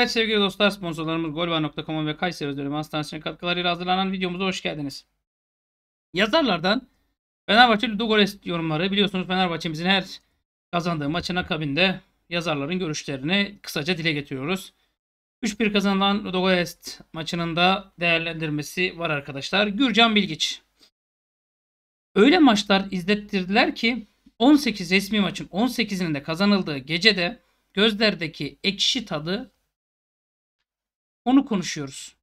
Evet sevgili dostlar sponsorlarımız golva.com ve Kayseri Özgürlüğü Hastanesi'nin katkılarıyla hazırlanan videomuza hoş geldiniz. Yazarlardan Fenerbahçe Ludogorets yorumları biliyorsunuz Fenerbahçe'mizin her kazandığı maçın akabinde yazarların görüşlerini kısaca dile getiriyoruz. 3-1 kazanılan Ludogorets maçının da değerlendirmesi var arkadaşlar. Gürcan Bilgiç. Öyle maçlar izlettirdiler ki 18 resmi maçın 18'inin de kazanıldığı gecede gözlerdeki ekşi tadı onu konuşuyoruz.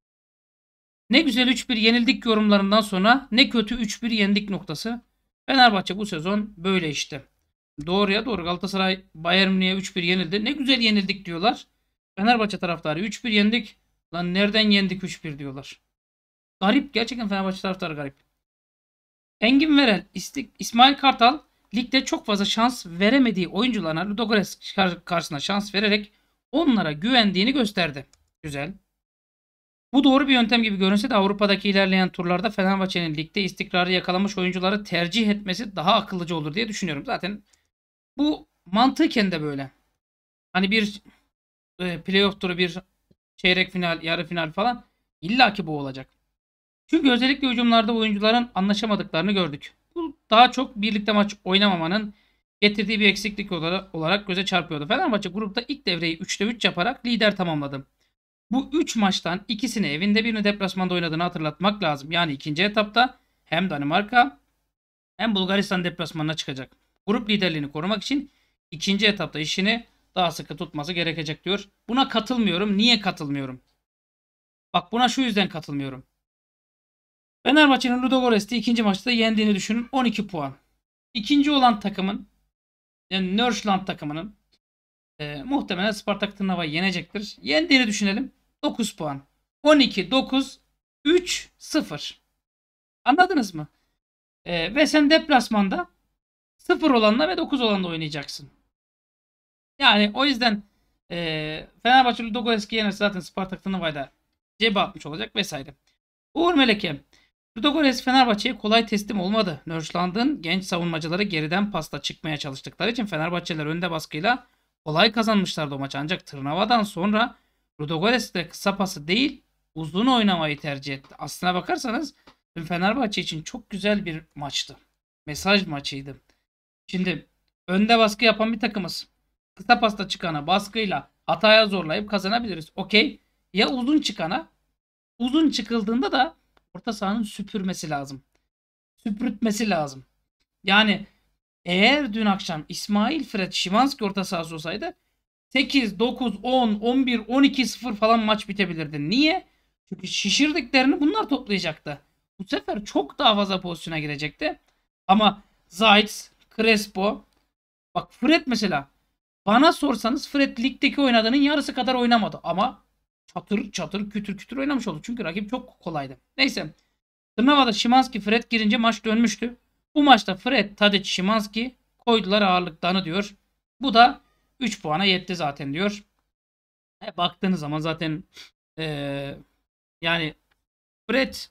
Ne güzel 3-1 yenildik yorumlarından sonra ne kötü 3-1 yendik noktası. Fenerbahçe bu sezon böyle işte. Doğruya doğru Galatasaray Bayern Münih'e 3-1 yenildi. Ne güzel yenildik diyorlar. Fenerbahçe taraftarı 3-1 yendik. Lan nereden yendik 3-1 diyorlar. Garip. Gerçekten Fenerbahçe taraftarı garip. Engin Verel, İsmail Kartal ligde çok fazla şans veremediği oyuncularına Ludogorets karşısına şans vererek onlara güvendiğini gösterdi. Güzel. Bu doğru bir yöntem gibi görünse de Avrupa'daki ilerleyen turlarda Fenerbahçe'nin ligde istikrarı yakalamış oyuncuları tercih etmesi daha akıllıca olur diye düşünüyorum. Zaten bu mantıken de böyle. Hani bir e, playoff turu bir çeyrek final, yarı final falan illa ki bu olacak. Çünkü özellikle hücumlarda oyuncuların anlaşamadıklarını gördük. Bu daha çok birlikte maç oynamamanın getirdiği bir eksiklik olarak göze çarpıyordu. Fenerbahçe grupta ilk devreyi 3'te 3 yaparak lider tamamladı. Bu 3 maçtan ikisini evinde birini deplasmanda oynadığını hatırlatmak lazım. Yani ikinci etapta hem Danimarka hem Bulgaristan deplasmanına çıkacak. Grup liderliğini korumak için ikinci etapta işini daha sıkı tutması gerekecek diyor. Buna katılmıyorum. Niye katılmıyorum? Bak buna şu yüzden katılmıyorum. Fenerbahçe'nin Ludogorets'te ikinci maçta yendiğini düşünün. 12 puan. İkinci olan takımın yani Nörsland takımının e, muhtemelen Spartak Tırnava'yı yenecektir. Yendiğini düşünelim. 9 puan. 12, 9, 3, 0. Anladınız mı? Ee, ve sen deplasmanda 0 olanla ve 9 olanla oynayacaksın. Yani o yüzden e, Fenerbahçe Ludogorets'i yenerse zaten Spartak Tınavay'da cebe atmış olacak vesaire. Uğur Meleke. Ludogorets Fenerbahçe'ye kolay teslim olmadı. Nörçland'ın genç savunmacıları geriden pasta çıkmaya çalıştıkları için Fenerbahçeliler önde baskıyla kolay kazanmışlardı o maçı. Ancak Tırnava'dan sonra Ludogorets de kısa pası değil uzun oynamayı tercih etti. Aslına bakarsanız dün Fenerbahçe için çok güzel bir maçtı. Mesaj maçıydı. Şimdi önde baskı yapan bir takımız. Kısa pasta çıkana baskıyla hataya zorlayıp kazanabiliriz. Okey. Ya uzun çıkana uzun çıkıldığında da orta sahanın süpürmesi lazım. Süpürtmesi lazım. Yani eğer dün akşam İsmail Fred Şimanski orta sahası olsaydı 8, 9, 10, 11, 12, 0 falan maç bitebilirdi. Niye? Çünkü şişirdiklerini bunlar toplayacaktı. Bu sefer çok daha fazla pozisyona girecekti. Ama Zayt, Crespo, bak Fred mesela. Bana sorsanız Fred ligdeki oynadığının yarısı kadar oynamadı. Ama çatır çatır kütür kütür oynamış oldu. Çünkü rakip çok kolaydı. Neyse. Tırnava'da Şimanski Fred girince maç dönmüştü. Bu maçta Fred, Tadic, Şimanski koydular ağırlıklarını diyor. Bu da 3 puana yetti zaten diyor. E, baktığınız zaman zaten e, yani Brett,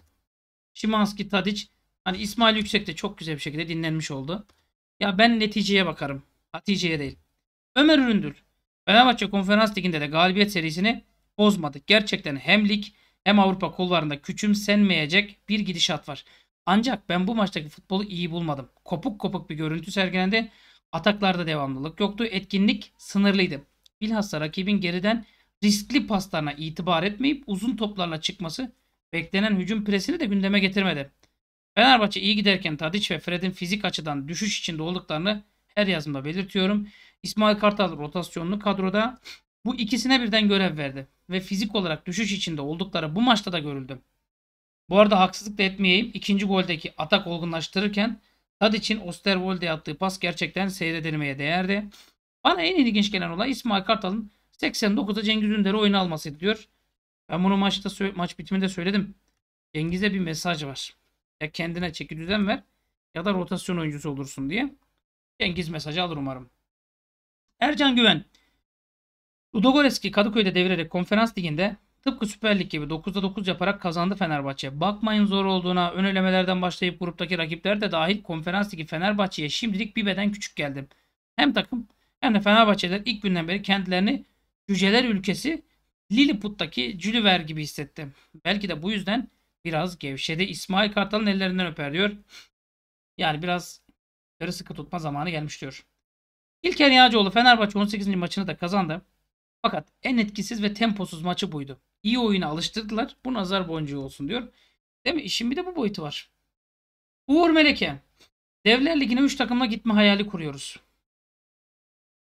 Şimanski, Tadic hani İsmail Yüksek de çok güzel bir şekilde dinlenmiş oldu. Ya ben neticeye bakarım. Hatice'ye değil. Ömer Üründül. Fenerbahçe Konferans Ligi'nde de galibiyet serisini bozmadık. Gerçekten hem lig hem Avrupa kollarında küçümsenmeyecek bir gidişat var. Ancak ben bu maçtaki futbolu iyi bulmadım. Kopuk kopuk bir görüntü sergilendi. Ataklarda devamlılık yoktu. Etkinlik sınırlıydı. Bilhassa rakibin geriden riskli paslarına itibar etmeyip uzun toplarla çıkması beklenen hücum presini de gündeme getirmedi. Fenerbahçe iyi giderken Tadic ve Fred'in fizik açıdan düşüş içinde olduklarını her yazımda belirtiyorum. İsmail Kartal rotasyonlu kadroda bu ikisine birden görev verdi ve fizik olarak düşüş içinde oldukları bu maçta da görüldü. Bu arada haksızlık da etmeyeyim. İkinci goldeki atak olgunlaştırırken Tadic'in Osterwolde'ye attığı pas gerçekten seyredilmeye değerdi. Bana en ilginç gelen olay İsmail Kartal'ın 89'da Cengiz Ünder'i oyuna almasıydı diyor. Ben bunu maçta maç bitiminde söyledim. Cengiz'e bir mesaj var. Ya kendine çeki düzen ver ya da rotasyon oyuncusu olursun diye. Cengiz mesajı alır umarım. Ercan Güven Ludogorski Kadıköy'de devirerek konferans liginde Tıpkı Süper Lig gibi 9'da 9 yaparak kazandı Fenerbahçe. Bakmayın zor olduğuna ön elemelerden başlayıp gruptaki rakipler de dahil konferans ligi Fenerbahçe'ye şimdilik bir beden küçük geldim. Hem takım hem de Fenerbahçeliler ilk günden beri kendilerini cüceler ülkesi Lilliput'taki Cülüver gibi hissettim. Belki de bu yüzden biraz gevşedi. İsmail Kartal'ın ellerinden öper diyor. Yani biraz yarı sıkı tutma zamanı gelmiş diyor. İlker Yağcıoğlu Fenerbahçe 18. maçını da kazandı. Fakat en etkisiz ve temposuz maçı buydu. İyi oyuna alıştırdılar. Bu nazar boncuğu olsun diyor. Değil mi? İşin bir de bu boyutu var. Uğur Meleke. Devler Ligi'ne 3 takımla gitme hayali kuruyoruz.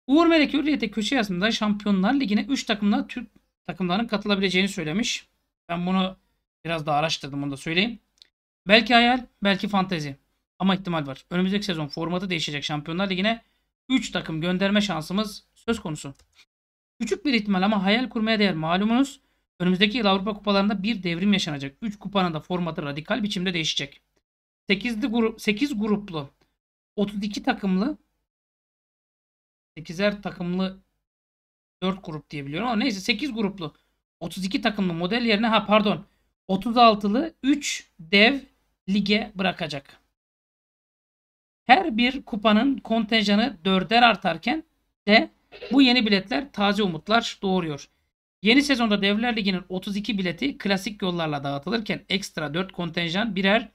Uğur Meleke Hürriyet'e köşe yazımında Şampiyonlar Ligi'ne 3 takımla Türk takımların katılabileceğini söylemiş. Ben bunu biraz daha araştırdım onu da söyleyeyim. Belki hayal, belki fantezi. Ama ihtimal var. Önümüzdeki sezon formatı değişecek Şampiyonlar Ligi'ne 3 takım gönderme şansımız söz konusu. Küçük bir ihtimal ama hayal kurmaya değer malumunuz. Önümüzdeki yıl Avrupa kupalarında bir devrim yaşanacak. 3 kupanın da formatı radikal biçimde değişecek. 8'li grup 8 gruplu 32 takımlı 8'er takımlı 4 grup diye biliyorum ama neyse 8 gruplu 32 takımlı model yerine ha pardon 36'lı 3 dev lige bırakacak. Her bir kupanın kontenjanı 4'er artarken de bu yeni biletler taze umutlar doğuruyor. Yeni sezonda Devler Ligi'nin 32 bileti klasik yollarla dağıtılırken ekstra 4 kontenjan birer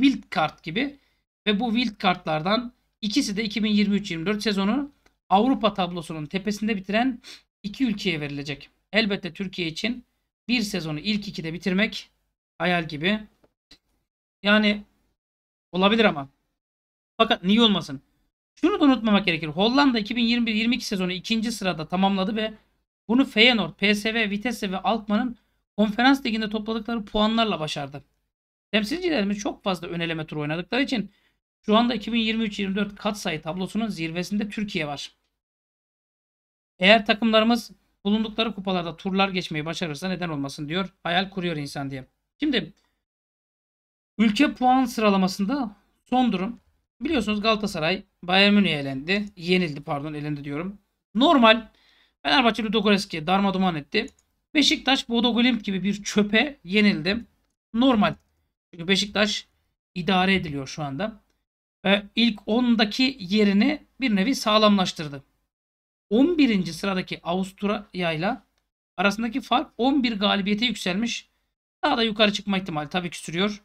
wild kart gibi ve bu wild kartlardan ikisi de 2023-24 sezonu Avrupa tablosunun tepesinde bitiren iki ülkeye verilecek. Elbette Türkiye için bir sezonu ilk ikide bitirmek hayal gibi. Yani olabilir ama. Fakat niye olmasın? Şunu da unutmamak gerekir. Hollanda 2021-22 sezonu ikinci sırada tamamladı ve bunu Feyenoord, PSV, Vitesse ve Alkmaar'ın konferans liginde topladıkları puanlarla başardı. Temsilcilerimiz çok fazla öneleme turu oynadıkları için şu anda 2023-24 katsayı tablosunun zirvesinde Türkiye var. Eğer takımlarımız bulundukları kupalarda turlar geçmeyi başarırsa neden olmasın diyor. Hayal kuruyor insan diye. Şimdi ülke puan sıralamasında son durum Biliyorsunuz Galatasaray Bayern Münih'e elendi. Yenildi pardon elendi diyorum. Normal Fenerbahçe Ludogorets'e darma duman etti. Beşiktaş Bodo Glimp gibi bir çöpe yenildi. Normal. Çünkü Beşiktaş idare ediliyor şu anda. Ve ilk 10'daki yerini bir nevi sağlamlaştırdı. 11. sıradaki Avusturya ile arasındaki fark 11 galibiyete yükselmiş. Daha da yukarı çıkma ihtimali tabii ki sürüyor.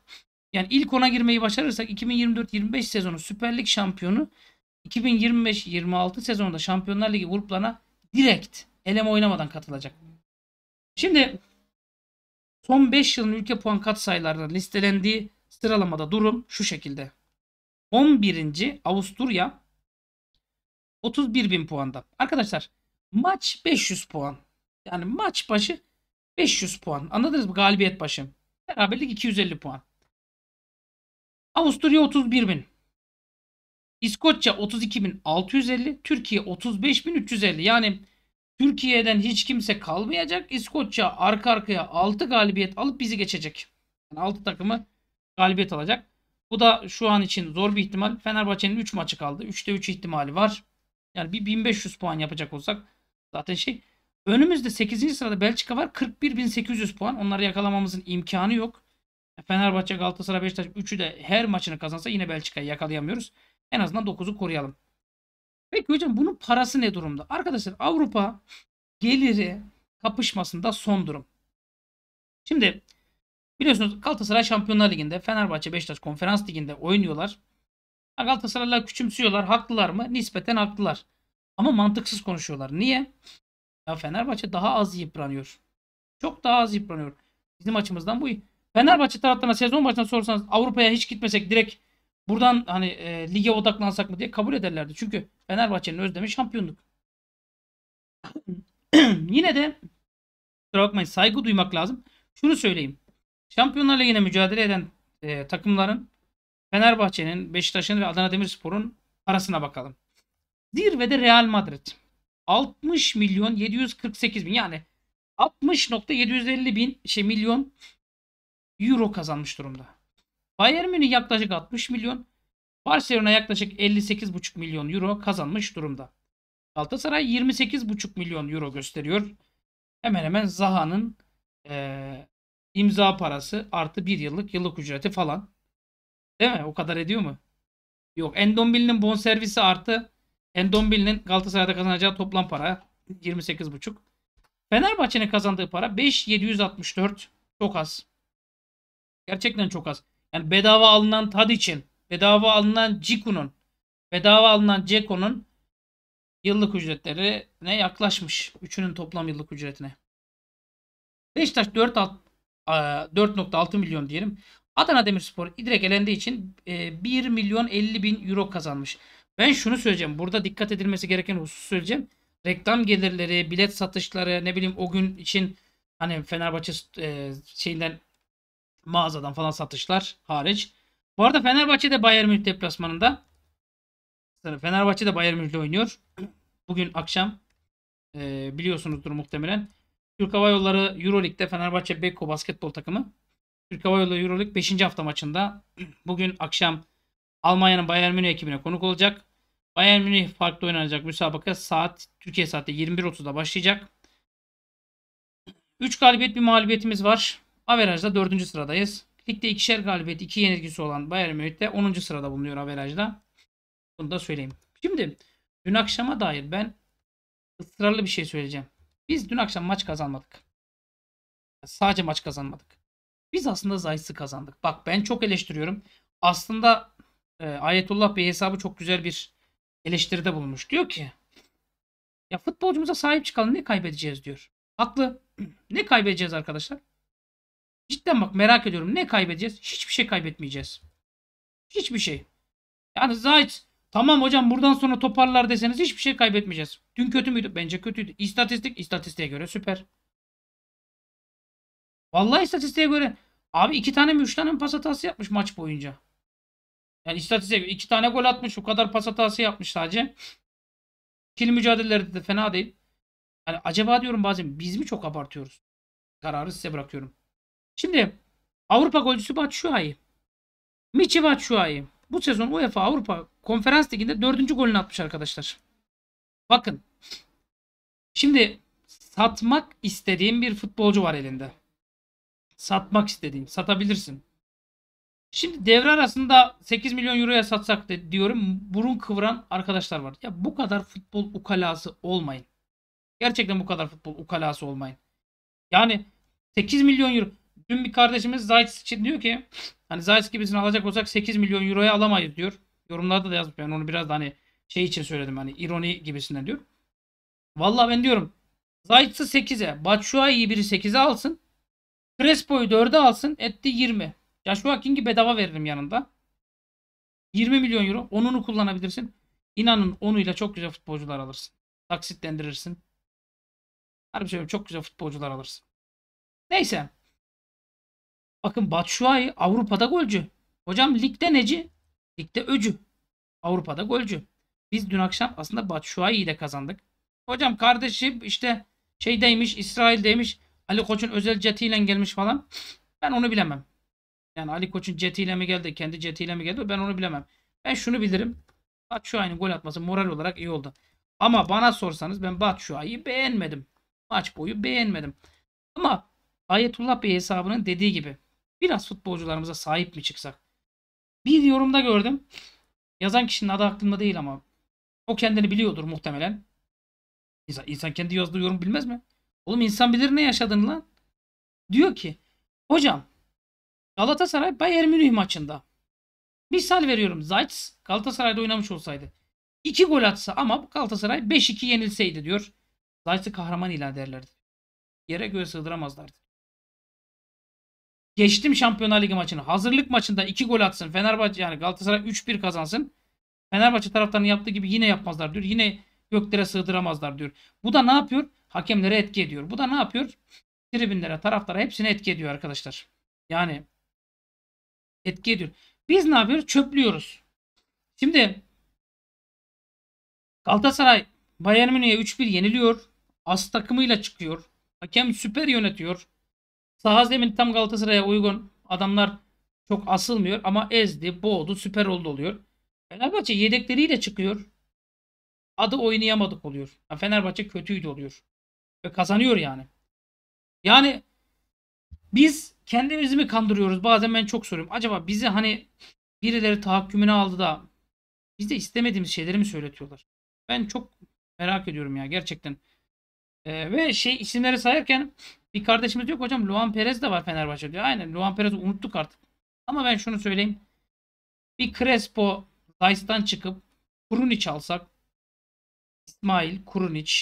Yani ilk ona girmeyi başarırsak 2024-25 sezonu Süper Lig şampiyonu 2025-26 sezonunda Şampiyonlar Ligi gruplarına direkt eleme oynamadan katılacak. Şimdi son 5 yılın ülke puan kat katsayılarına listelendiği sıralamada durum şu şekilde. 11. Avusturya 31 bin puanda. Arkadaşlar maç 500 puan. Yani maç başı 500 puan. Anladınız mı? Galibiyet başı. Beraberlik 250 puan. Avusturya 31 bin. İskoçya 32.650, Türkiye 35.350. Yani Türkiye'den hiç kimse kalmayacak. İskoçya arka arkaya 6 galibiyet alıp bizi geçecek. Yani 6 takımı galibiyet alacak. Bu da şu an için zor bir ihtimal. Fenerbahçe'nin 3 maçı kaldı. 3'te 3 ihtimali var. Yani bir 1500 puan yapacak olsak zaten şey. Önümüzde 8. sırada Belçika var. 41.800 puan. Onları yakalamamızın imkanı yok. E, Fenerbahçe, Galatasaray, Beşiktaş üçü de her maçını kazansa yine Belçika'yı yakalayamıyoruz. En azından 9'u koruyalım. Peki hocam bunun parası ne durumda? Arkadaşlar Avrupa geliri kapışmasında son durum. Şimdi biliyorsunuz Galatasaray Şampiyonlar Ligi'nde, Fenerbahçe Beşiktaş Konferans Ligi'nde oynuyorlar. Galatasaraylılar küçümsüyorlar. Haklılar mı? Nispeten haklılar. Ama mantıksız konuşuyorlar. Niye? Ya Fenerbahçe daha az yıpranıyor. Çok daha az yıpranıyor. Bizim açımızdan bu Fenerbahçe taraftarına sezon başına sorsanız Avrupa'ya hiç gitmesek direkt buradan hani e, lige odaklansak mı diye kabul ederlerdi. Çünkü Fenerbahçe'nin özlemi şampiyonluk. Yine de kusura bakmayın saygı duymak lazım. Şunu söyleyeyim. Şampiyonlar Ligi'ne mücadele eden e, takımların Fenerbahçe'nin, Beşiktaş'ın ve Adana Demirspor'un arasına bakalım. Zirvede Real Madrid. 60 milyon 748 bin yani 60.750 bin şey milyon euro kazanmış durumda. Bayern Münih yaklaşık 60 milyon, Barcelona yaklaşık 58,5 milyon euro kazanmış durumda. Galatasaray 28,5 milyon euro gösteriyor. Hemen hemen Zaha'nın e, imza parası artı bir yıllık yıllık ücreti falan. Değil mi? O kadar ediyor mu? Yok. Endombil'in bon servisi artı Endombil'in Galatasaray'da kazanacağı toplam para 28,5. Fenerbahçe'nin kazandığı para 5764. Çok az. Gerçekten çok az. Yani bedava alınan Tadic'in, bedava alınan Ciku'nun, bedava alınan Ceko'nun yıllık ücretleri ne yaklaşmış. Üçünün toplam yıllık ücretine. Beşiktaş 4.6 e, milyon diyelim. Adana Demirspor direkt elendiği için 1 e, milyon 50 bin euro kazanmış. Ben şunu söyleyeceğim. Burada dikkat edilmesi gereken husus söyleyeceğim. Reklam gelirleri, bilet satışları, ne bileyim o gün için hani Fenerbahçe e, şeyinden mağazadan falan satışlar hariç. Bu arada Fenerbahçe de Bayern Münih deplasmanında. Fenerbahçe de Bayern Münih'le oynuyor. Bugün akşam e, biliyorsunuzdur muhtemelen. Türk Hava Yolları Euroleague'de Fenerbahçe Beko basketbol takımı. Türk Hava Yolları Euroleague 5. hafta maçında bugün akşam Almanya'nın Bayern Münih ekibine konuk olacak. Bayern Münih farklı oynanacak müsabaka saat Türkiye saati 21.30'da başlayacak. 3 galibiyet bir mağlubiyetimiz var. Averajda 4. sıradayız. Ligde ikişer galibiyet, iki yenilgisi olan Bayern Münih de 10. sırada bulunuyor averajda. Bunu da söyleyeyim. Şimdi dün akşama dair ben ısrarlı bir şey söyleyeceğim. Biz dün akşam maç kazanmadık. Sadece maç kazanmadık. Biz aslında Zayt'sı kazandık. Bak ben çok eleştiriyorum. Aslında e, Ayetullah Bey hesabı çok güzel bir eleştiride bulunmuş. Diyor ki ya futbolcumuza sahip çıkalım ne kaybedeceğiz diyor. Haklı. ne kaybedeceğiz arkadaşlar? Cidden bak merak ediyorum. Ne kaybedeceğiz? Hiçbir şey kaybetmeyeceğiz. Hiçbir şey. Yani Zayt tamam hocam buradan sonra toparlar deseniz hiçbir şey kaybetmeyeceğiz. Dün kötü müydü? Bence kötüydü. İstatistik istatistiğe göre süper. Vallahi istatistiğe göre abi iki tane mi üç tane mi pas hatası yapmış maç boyunca. Yani istatistiğe göre iki tane gol atmış. O kadar pas hatası yapmış sadece. Kil mücadelelerde de fena değil. Yani acaba diyorum bazen biz mi çok abartıyoruz? Kararı size bırakıyorum. Şimdi Avrupa golcüsü Batshuayi. Michi Batshuayi. Bu sezon UEFA Avrupa Konferans Ligi'nde dördüncü golünü atmış arkadaşlar. Bakın. Şimdi satmak istediğim bir futbolcu var elinde. Satmak istediğin. Satabilirsin. Şimdi devre arasında 8 milyon euroya satsak de diyorum burun kıvıran arkadaşlar var. Ya bu kadar futbol ukalası olmayın. Gerçekten bu kadar futbol ukalası olmayın. Yani 8 milyon euro. Dün bir kardeşimiz Zayt için diyor ki hani Zayt gibisini alacak olsak 8 milyon euroya alamayız diyor. Yorumlarda da yazmış. Yani onu biraz da hani şey için söyledim hani ironi gibisinden diyor. Vallahi ben diyorum Zayt'sı 8'e, Batshuayi'yi biri 8'e alsın. Crespo'yu 4'e alsın. Etti 20. Joshua King'i bedava veririm yanında. 20 milyon euro. Onunu kullanabilirsin. İnanın onuyla çok güzel futbolcular alırsın. Taksitlendirirsin. Harbi söylüyorum çok güzel futbolcular alırsın. Neyse. Bakın Batshuayi Avrupa'da golcü. Hocam ligde neci? Ligde öcü. Avrupa'da golcü. Biz dün akşam aslında Batshuayi'yi de kazandık. Hocam kardeşim işte şeydeymiş, İsrail'deymiş. Ali Koç'un özel jetiyle gelmiş falan. Ben onu bilemem. Yani Ali Koç'un jetiyle mi geldi, kendi jetiyle mi geldi ben onu bilemem. Ben şunu bilirim. Batshuayi'nin gol atması moral olarak iyi oldu. Ama bana sorsanız ben Batshuayi'yi beğenmedim. Maç boyu beğenmedim. Ama Ayetullah Bey hesabının dediği gibi Biraz futbolcularımıza sahip mi çıksak? Bir yorumda gördüm. Yazan kişinin adı aklımda değil ama o kendini biliyordur muhtemelen. İnsan, insan kendi yazdığı yorum bilmez mi? Oğlum insan bilir ne yaşadın lan. Diyor ki hocam Galatasaray Bayern Münih maçında misal veriyorum Zayt's Galatasaray'da oynamış olsaydı 2 gol atsa ama Galatasaray 5-2 yenilseydi diyor. Zayt'ı kahraman ilan derlerdi, Yere göğe sığdıramazlardı. Geçtim Şampiyonlar Ligi maçını. Hazırlık maçında 2 gol atsın. Fenerbahçe yani Galatasaray 3-1 kazansın. Fenerbahçe taraftarının yaptığı gibi yine yapmazlar diyor. Yine göklere sığdıramazlar diyor. Bu da ne yapıyor? Hakemlere etki ediyor. Bu da ne yapıyor? Tribünlere, taraftara hepsine etki ediyor arkadaşlar. Yani etki ediyor. Biz ne yapıyoruz? Çöplüyoruz. Şimdi Galatasaray Bayern Münih'e 3-1 yeniliyor. As takımıyla çıkıyor. Hakem süper yönetiyor. Saha zemini tam Galatasaray'a uygun. Adamlar çok asılmıyor ama ezdi, boğdu, süper oldu oluyor. Fenerbahçe yedekleriyle çıkıyor. Adı oynayamadık oluyor. Fenerbahçe kötüydü oluyor. Ve kazanıyor yani. Yani biz kendimizi mi kandırıyoruz? Bazen ben çok soruyorum. Acaba bizi hani birileri tahakkümüne aldı da biz de istemediğimiz şeyleri mi söyletiyorlar? Ben çok merak ediyorum ya gerçekten. Ee, ve şey isimleri sayarken bir kardeşimiz yok hocam. Luan Perez de var Fenerbahçe diyor. Aynen Luan Perez'i unuttuk artık. Ama ben şunu söyleyeyim. Bir Crespo Dice'dan çıkıp Kurunic alsak İsmail Kurunic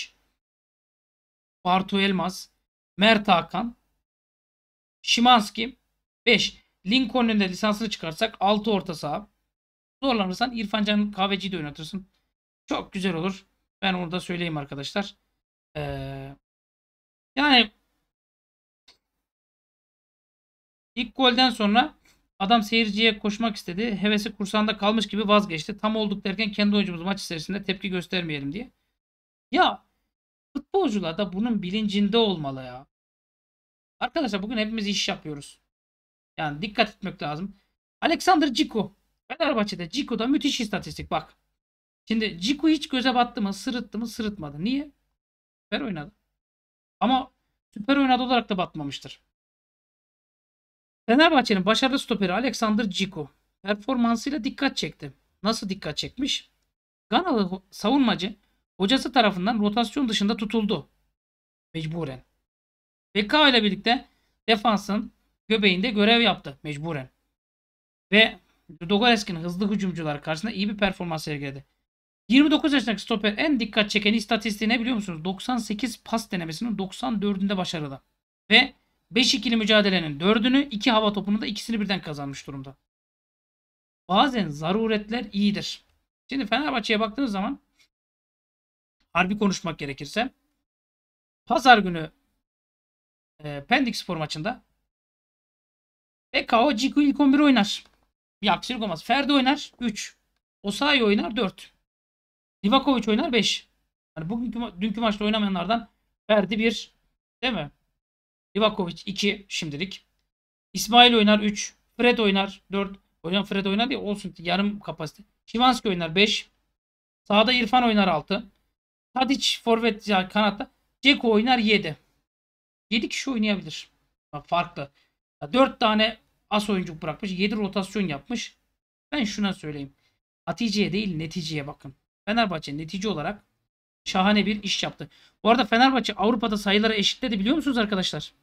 Bartu Elmas Mert Hakan Şimanski 5 Lincoln'un de lisansını çıkarsak 6 orta saha zorlanırsan İrfan Can Kahveci'yi de oynatırsın. Çok güzel olur. Ben onu da söyleyeyim arkadaşlar. Ee, yani İlk golden sonra adam seyirciye koşmak istedi. Hevesi kursağında kalmış gibi vazgeçti. Tam olduk derken kendi oyuncumuz maç içerisinde tepki göstermeyelim diye. Ya futbolcular da bunun bilincinde olmalı ya. Arkadaşlar bugün hepimiz iş yapıyoruz. Yani dikkat etmek lazım. Alexander Ciko. Fenerbahçe'de Ciko'da müthiş istatistik bak. Şimdi Ciko hiç göze battı mı, sırıttı mı, sırıtmadı. Niye? Süper oynadı. Ama süper oynadı olarak da batmamıştır. Fenerbahçe'nin başarılı stoperi Alexander Ciko performansıyla dikkat çekti. Nasıl dikkat çekmiş? Ganalı savunmacı hocası tarafından rotasyon dışında tutuldu. Mecburen. Beka ile birlikte defansın göbeğinde görev yaptı mecburen. Ve Dogoreskin hızlı hücumcular karşısında iyi bir performans sergiledi. 29 yaşındaki stoper en dikkat çeken istatistiği ne biliyor musunuz? 98 pas denemesinin 94'ünde başarılı. Ve 5 ikili mücadelenin 4'ünü, 2 hava topunu da ikisini birden kazanmış durumda. Bazen zaruretler iyidir. Şimdi Fenerbahçe'ye baktığınız zaman harbi konuşmak gerekirse pazar günü e, Pendik Spor maçında Ekao Ciku ilk 11 oynar. Bir aksilik olmaz. Ferdi oynar 3. Osayi oynar 4. Livakovic oynar 5. Yani bugünkü dünkü maçta oynamayanlardan Ferdi 1. Değil mi? Livakovic 2 şimdilik. İsmail oynar 3. Fred oynar 4. Hocam Fred oynar ya olsun yarım kapasite. Şimanski oynar 5. Sağda İrfan oynar 6. Tadic forvet kanatta. Ceko oynar 7. 7 kişi oynayabilir. Bak farklı. 4 tane as oyuncu bırakmış. 7 rotasyon yapmış. Ben şuna söyleyeyim. Hatice'ye değil neticeye bakın. Fenerbahçe netice olarak şahane bir iş yaptı. Bu arada Fenerbahçe Avrupa'da sayıları eşitledi biliyor musunuz arkadaşlar?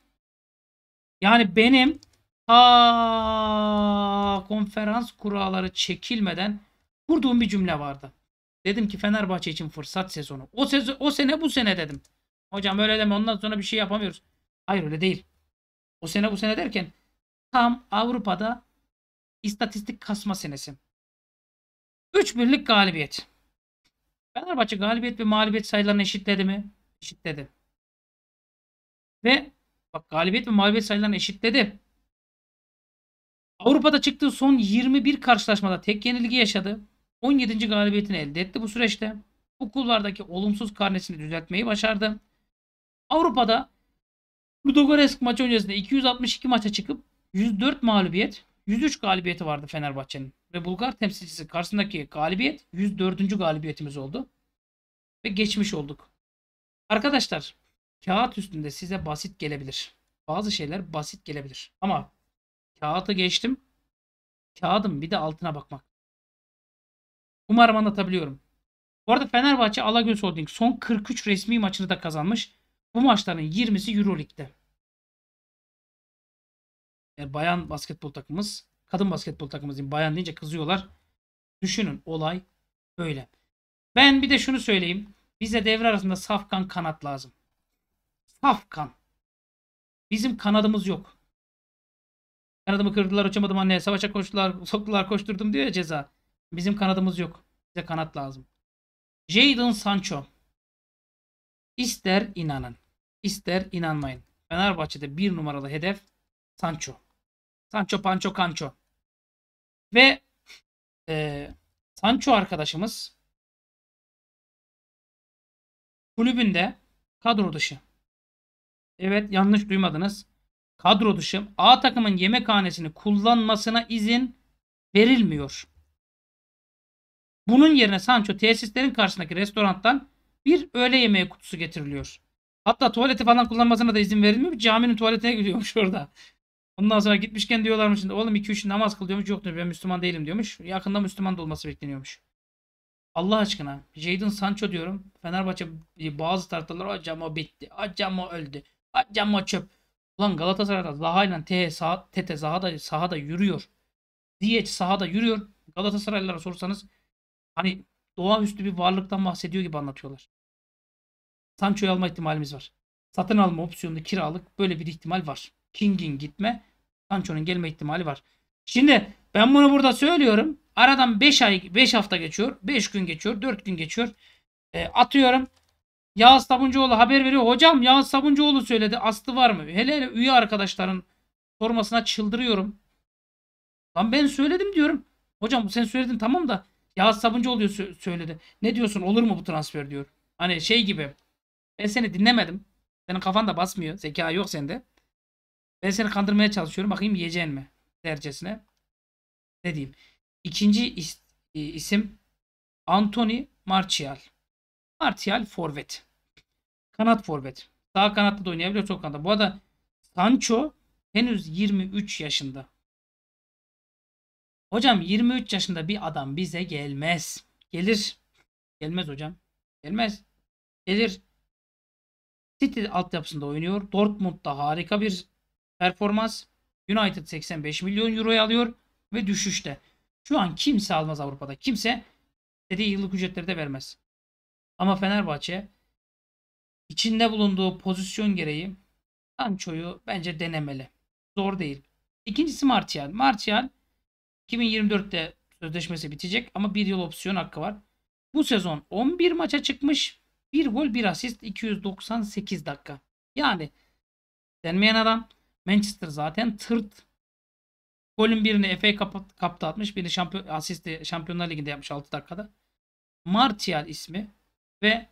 Yani benim ta konferans kuralları çekilmeden kurduğum bir cümle vardı. Dedim ki Fenerbahçe için fırsat sezonu. O, sezon, o sene bu sene dedim. Hocam öyle deme ondan sonra bir şey yapamıyoruz. Hayır öyle değil. O sene bu sene derken tam Avrupa'da istatistik kasma senesi. 3 birlik galibiyet. Fenerbahçe galibiyet ve mağlubiyet sayılarını eşitledi mi? Eşitledi. Ve bak galibiyet ve mağlubiyet sayılarını eşitledi. Avrupa'da çıktığı son 21 karşılaşmada tek yenilgi yaşadı. 17. galibiyetini elde etti bu süreçte. Bu kullardaki olumsuz karnesini düzeltmeyi başardı. Avrupa'da Ludogorets maçı öncesinde 262 maça çıkıp 104 mağlubiyet, 103 galibiyeti vardı Fenerbahçe'nin ve Bulgar temsilcisi karşısındaki galibiyet 104. galibiyetimiz oldu. Ve geçmiş olduk. Arkadaşlar kağıt üstünde size basit gelebilir. Bazı şeyler basit gelebilir. Ama kağıtı geçtim. kağıdım bir de altına bakmak. Umarım anlatabiliyorum. Bu arada Fenerbahçe Alagöz Holding son 43 resmi maçını da kazanmış. Bu maçların 20'si Euroleague'de. Yani bayan basketbol takımımız kadın basketbol takımımız diyeyim. Bayan deyince kızıyorlar. Düşünün olay böyle. Ben bir de şunu söyleyeyim. Bize devre arasında safkan kanat lazım. Safkan. Bizim kanadımız yok. Kanadımı kırdılar uçamadım anneye. Savaşa koştular, soktular koşturdum diyor ya ceza. Bizim kanadımız yok. Bize kanat lazım. Jadon Sancho. İster inanın. ister inanmayın. Fenerbahçe'de bir numaralı hedef Sancho. Sancho Pancho Kancho. Ve e, Sancho arkadaşımız kulübünde kadro dışı. Evet yanlış duymadınız. Kadro dışı A takımın yemekhanesini kullanmasına izin verilmiyor. Bunun yerine Sancho tesislerin karşısındaki restorandan bir öğle yemeği kutusu getiriliyor. Hatta tuvaleti falan kullanmasına da izin verilmiyor. Caminin tuvaletine gidiyormuş orada. Ondan sonra gitmişken diyorlarmış şimdi oğlum 2-3 namaz kıl diyormuş. Yok diyor ben Müslüman değilim diyormuş. Yakında Müslüman da olması bekleniyormuş. Allah aşkına Jadon Sancho diyorum. Fenerbahçe bazı taraftarlar acama bitti. Acama öldü. Acama çöp. Ulan Galatasaray'da Zaha'yla T Tete sahada, sahada yürüyor. Diyeç sahada yürüyor. Galatasaraylılara sorsanız hani doğaüstü bir varlıktan bahsediyor gibi anlatıyorlar. Sancho'yu alma ihtimalimiz var. Satın alma opsiyonu, kiralık böyle bir ihtimal var. King'in gitme, Sancho'nun gelme ihtimali var. Şimdi ben bunu burada söylüyorum. Aradan 5 ay 5 hafta geçiyor. 5 gün geçiyor. 4 gün geçiyor. E, atıyorum. Yağız Sabuncuoğlu haber veriyor. Hocam Yağız Sabuncuoğlu söyledi. Aslı var mı? Hele hele üye arkadaşların sormasına çıldırıyorum. Lan ben söyledim diyorum. Hocam sen söyledin tamam da Yağız Sabuncuoğlu diyor, söyledi. Ne diyorsun olur mu bu transfer diyor. Hani şey gibi. Ben seni dinlemedim. Senin kafan da basmıyor. Zeka yok sende. Ben seni kandırmaya çalışıyorum. Bakayım yiyeceğin mi? Dercesine. Ne diyeyim? İkinci is e, isim Anthony Martial. Martial forvet. Kanat forvet. Sağ kanatta da oynayabiliyor. Sol kanatta. Bu arada Sancho henüz 23 yaşında. Hocam 23 yaşında bir adam bize gelmez. Gelir. Gelmez hocam. Gelmez. Gelir. City altyapısında oynuyor. Dortmund'da harika bir Performans United 85 milyon euroya alıyor ve düşüşte. Şu an kimse almaz Avrupa'da. Kimse dediği yıllık ücretleri de vermez. Ama Fenerbahçe içinde bulunduğu pozisyon gereği Sancho'yu bence denemeli. Zor değil. İkincisi Martial. Martial 2024'te sözleşmesi bitecek ama bir yıl opsiyon hakkı var. Bu sezon 11 maça çıkmış. 1 gol 1 asist 298 dakika. Yani denmeyen adam Manchester zaten tırt. Golün birini FA Cup, atmış. Birini şampiyon, asisti Şampiyonlar Ligi'nde yapmış 6 dakikada. Martial ismi ve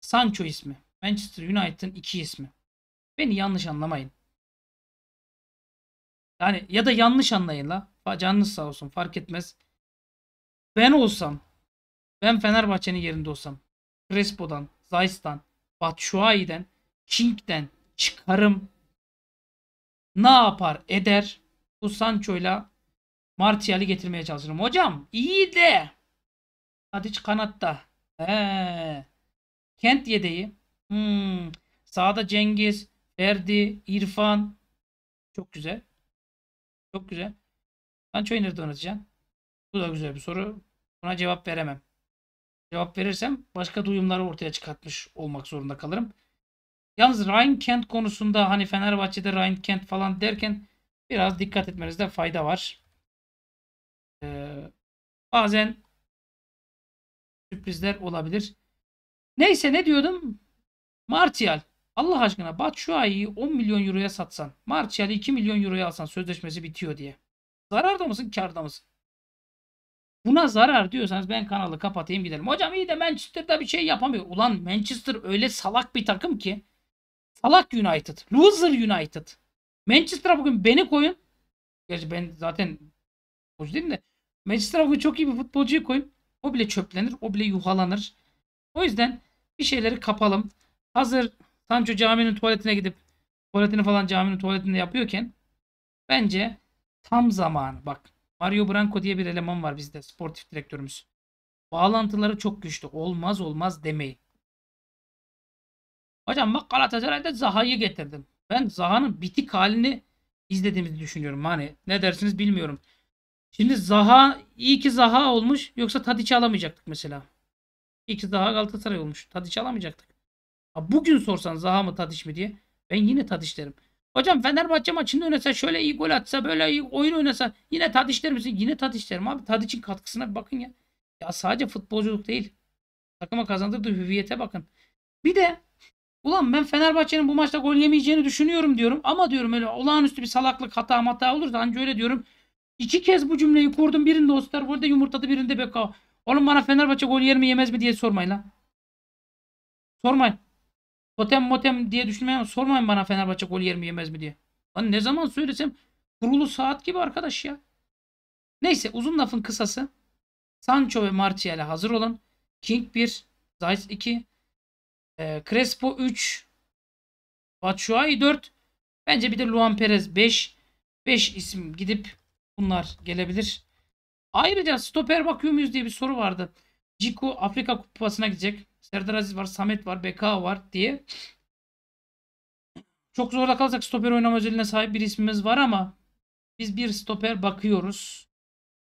Sancho ismi. Manchester United'ın iki ismi. Beni yanlış anlamayın. Yani ya da yanlış anlayın la. Canınız sağ olsun fark etmez. Ben olsam, ben Fenerbahçe'nin yerinde olsam, Crespo'dan, Zayt'tan, Batshuayi'den, King'den çıkarım ne yapar eder bu Sancho'yla Martial'i getirmeye çalışırım. Hocam iyi de Tadic kanatta. He. Kent yedeği. Hmm. Sağda Cengiz, Ferdi, İrfan. Çok güzel. Çok güzel. Sancho'yu nerede oynatacaksın? Bu da güzel bir soru. Buna cevap veremem. Cevap verirsem başka duyumları ortaya çıkartmış olmak zorunda kalırım. Yalnız Ryan Kent konusunda hani Fenerbahçe'de Ryan Kent falan derken biraz dikkat etmenizde fayda var. Ee, bazen sürprizler olabilir. Neyse ne diyordum? Martial. Allah aşkına Batshuayi'yi 10 milyon euroya satsan. Martial'i 2 milyon euroya alsan sözleşmesi bitiyor diye. Zararda mısın karda mısın? Buna zarar diyorsanız ben kanalı kapatayım gidelim. Hocam iyi de Manchester'da bir şey yapamıyor. Ulan Manchester öyle salak bir takım ki Salak United. Loser United. Manchester bugün beni koyun. Gerçi ben zaten futbolcu değilim de. Manchester bugün çok iyi bir futbolcuyu koyun. O bile çöplenir. O bile yuhalanır. O yüzden bir şeyleri kapalım. Hazır Sancho caminin tuvaletine gidip tuvaletini falan caminin tuvaletinde yapıyorken bence tam zaman. Bak Mario Branco diye bir eleman var bizde sportif direktörümüz. Bağlantıları çok güçlü. Olmaz olmaz demeyin. Hocam bak Galatasaray'da Zaha'yı getirdim. Ben Zaha'nın bitik halini izlediğimizi düşünüyorum. Hani ne dersiniz bilmiyorum. Şimdi Zaha iyi ki Zaha olmuş. Yoksa Tadiç'i alamayacaktık mesela. İyi ki Zaha Galatasaray olmuş. Tadiç'i alamayacaktık. Ha, bugün sorsan Zaha mı Tadiç mi diye ben yine Tadiç derim. Hocam Fenerbahçe maçında oynasa şöyle iyi gol atsa böyle iyi oyun oynasa yine Tadiç der misin? Yine Tadiç derim abi. Tadiç'in katkısına bir bakın ya. Ya sadece futbolculuk değil. Takıma kazandırdığı hüviyete bakın. Bir de Ulan ben Fenerbahçe'nin bu maçta gol yemeyeceğini düşünüyorum diyorum. Ama diyorum öyle olağanüstü bir salaklık hata hata olursa anca öyle diyorum. İki kez bu cümleyi kurdum. Birinde oster Osterwold'e yumurtadı birinde Beko. Oğlum bana Fenerbahçe gol yer mi yemez mi diye sormayın lan. Sormayın. Totem motem diye düşünmeyin. Sormayın bana Fenerbahçe gol yer mi yemez mi diye. Lan ne zaman söylesem kurulu saat gibi arkadaş ya. Neyse uzun lafın kısası. Sancho ve Martial'e hazır olun. King 1, Zayt 2, e, Crespo 3. Batshuayi 4. Bence bir de Luan Perez 5. 5 isim gidip bunlar gelebilir. Ayrıca stoper bakıyor muyuz diye bir soru vardı. Ciku Afrika Kupası'na gidecek. Serdar Aziz var, Samet var, Beka var diye. Çok zorla kalsak stoper oynama özelliğine sahip bir ismimiz var ama biz bir stoper bakıyoruz.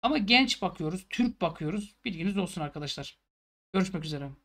Ama genç bakıyoruz, Türk bakıyoruz. Bilginiz olsun arkadaşlar. Görüşmek üzere.